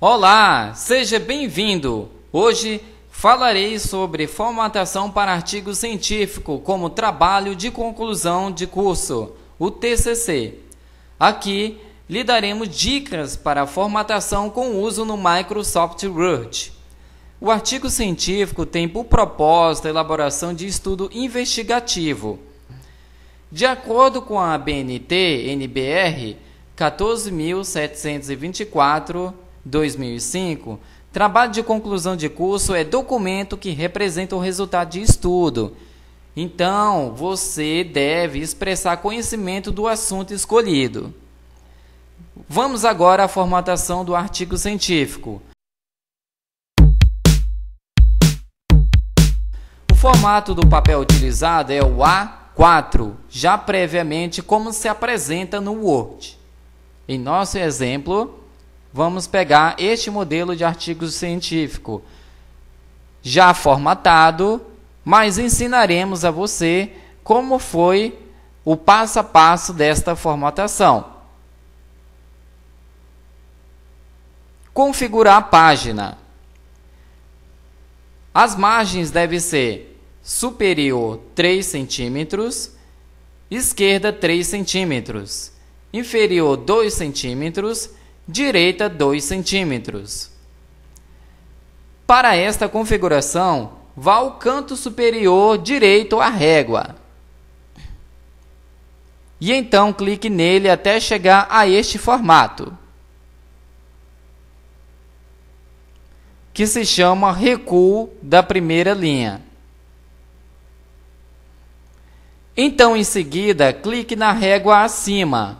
Olá, seja bem-vindo! Hoje falarei sobre formatação para artigo científico como trabalho de conclusão de curso, o TCC. Aqui lhe daremos dicas para formatação com uso no Microsoft Word. O artigo científico tem por proposta a elaboração de estudo investigativo. De acordo com a BNT NBR 14724/2005, trabalho de conclusão de curso é documento que representa o resultado de estudo. Então, você deve expressar conhecimento do assunto escolhido. Vamos agora à formatação do artigo científico. formato do papel utilizado é o A4, já previamente como se apresenta no Word. Em nosso exemplo, vamos pegar este modelo de artigo científico já formatado, mas ensinaremos a você como foi o passo a passo desta formatação. Configurar a página. As margens devem ser superior 3 centímetros, esquerda 3 centímetros, inferior 2 centímetros, direita 2 centímetros. Para esta configuração, vá ao canto superior direito à régua. E então clique nele até chegar a este formato, que se chama recuo da primeira linha. Então, em seguida, clique na régua acima.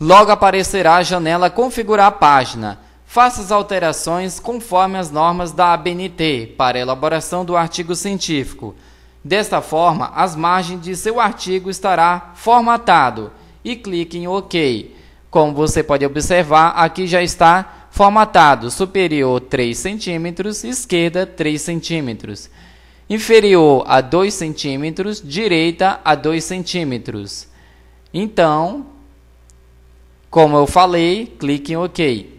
Logo aparecerá a janela Configurar a página. Faça as alterações conforme as normas da ABNT para elaboração do artigo científico. Desta forma, as margens de seu artigo estará formatado e clique em OK. Como você pode observar, aqui já está Formatado superior 3 cm, esquerda 3 cm. Inferior a 2 cm, direita a 2 cm. Então, como eu falei, clique em OK.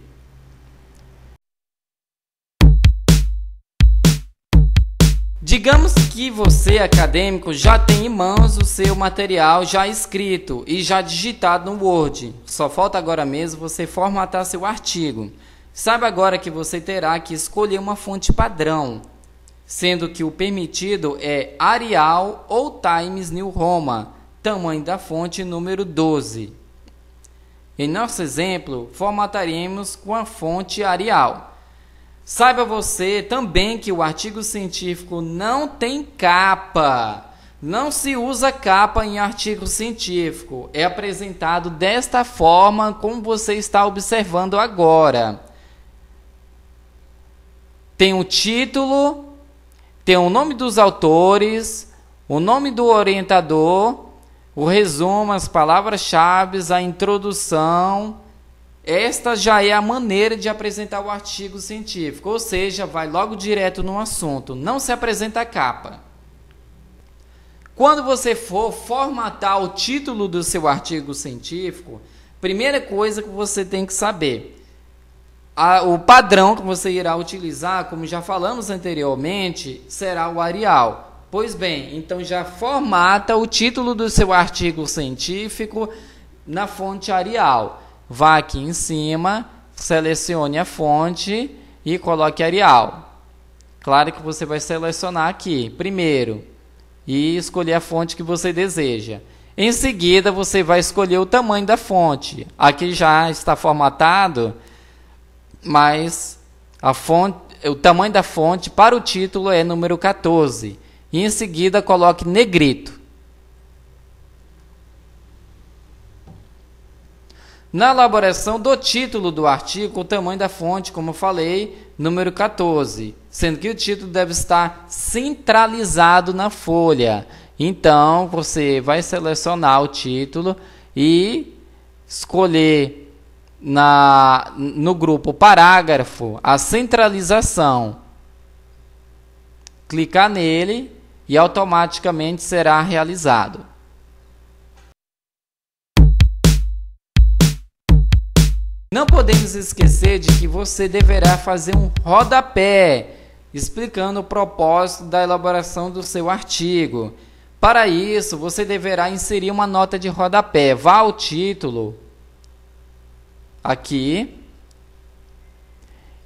Digamos que você, acadêmico, já tem em mãos o seu material já escrito e já digitado no Word. Só falta agora mesmo você formatar seu artigo. Saiba agora que você terá que escolher uma fonte padrão, sendo que o permitido é Arial ou Times New Roma, tamanho da fonte número 12. Em nosso exemplo, formataremos com a fonte Arial. Saiba você também que o artigo científico não tem capa. Não se usa capa em artigo científico. É apresentado desta forma, como você está observando agora. Tem o um título, tem o nome dos autores, o nome do orientador, o resumo, as palavras-chave, a introdução esta já é a maneira de apresentar o artigo científico, ou seja, vai logo direto no assunto, não se apresenta a capa. Quando você for formatar o título do seu artigo científico, primeira coisa que você tem que saber, a, o padrão que você irá utilizar, como já falamos anteriormente, será o Arial. Pois bem, então já formata o título do seu artigo científico na fonte Arial vá aqui em cima, selecione a fonte e coloque Arial. Claro que você vai selecionar aqui primeiro e escolher a fonte que você deseja. Em seguida, você vai escolher o tamanho da fonte. Aqui já está formatado, mas a fonte, o tamanho da fonte para o título é número 14. E em seguida, coloque negrito. Na elaboração do título do artigo, o tamanho da fonte, como falei, número 14, sendo que o título deve estar centralizado na folha. Então, você vai selecionar o título e escolher na, no grupo parágrafo a centralização. Clicar nele e automaticamente será realizado. Não podemos esquecer de que você deverá fazer um rodapé explicando o propósito da elaboração do seu artigo. Para isso, você deverá inserir uma nota de rodapé. Vá ao título aqui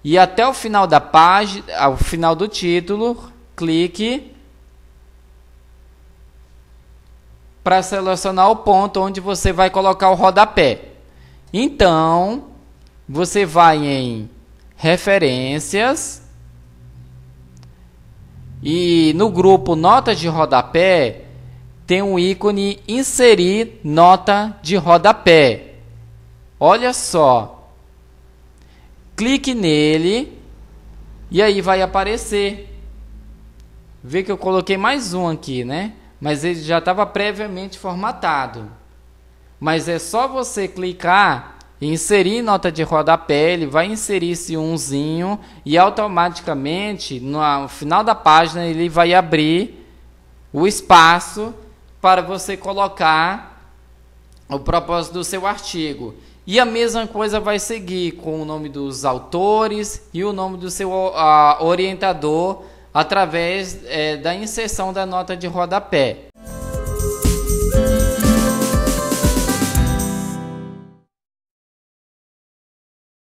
e até o final da página, ao final do título, clique para selecionar o ponto onde você vai colocar o rodapé. Então, você vai em referências e no grupo notas de rodapé tem um ícone inserir nota de rodapé. Olha só. Clique nele e aí vai aparecer. Vê que eu coloquei mais um aqui, né? Mas ele já estava previamente formatado. Mas é só você clicar inserir nota de rodapé, ele vai inserir esse umzinho e automaticamente no final da página ele vai abrir o espaço para você colocar o propósito do seu artigo. E a mesma coisa vai seguir com o nome dos autores e o nome do seu uh, orientador através é, da inserção da nota de rodapé.